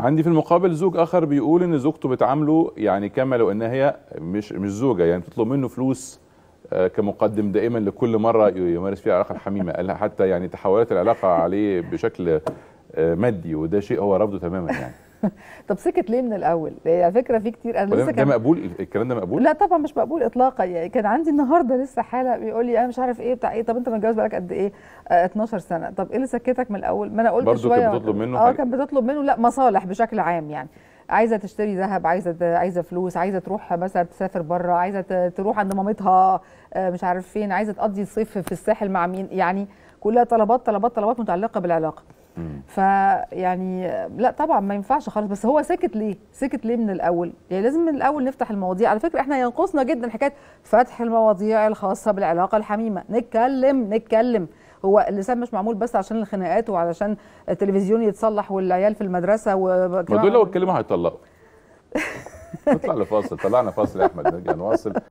عندي في المقابل زوج اخر بيقول ان زوجته بتعامله يعني كما لو ان هي مش مش زوجه يعني بتطلب منه فلوس آه، كمقدم دائما لكل مره يمارس فيها علاقه الحميمه قالها حتى يعني تحولت العلاقه عليه بشكل آه، مادي وده شيء هو رفضه تماما يعني طب سكت ليه من الاول هي يعني فكره في كتير انا لسه كان ده مقبول الكلام ده مقبول لا طبعا مش مقبول اطلاقا يعني كان عندي النهارده لسه حاله بيقول لي انا مش عارف ايه بتاع ايه طب انت متجوز بقالك قد ايه آه 12 سنه طب ايه اللي سكتك من الاول ما انا قلت برضه شويه كان بتطلب منه اه كان بتطلب منه لا مصالح بشكل عام يعني عايزه تشتري ذهب عايزه عايزه فلوس عايزه تروح مثلا تسافر بره عايزه تروح عند مامتها آه، مش عارف فين عايزه تقضي الصيف في الساحل مع مين يعني كلها طلبات طلبات طلبات متعلقه بالعلاقه فيعني لا طبعا ما ينفعش خالص بس هو سكت ليه؟ سكت ليه من الاول؟ يعني لازم من الاول نفتح المواضيع على فكره احنا ينقصنا جدا حكايه فتح المواضيع الخاصه بالعلاقه الحميمه نتكلم نتكلم هو اللسان مش معمول بس عشان الخناقات وعلشان التلفزيون يتصلح والعيال في المدرسه و ما دول لو اتكلموا هيطلقوا نطلع لفاصل طلعنا فاصل يا احمد نرجع نواصل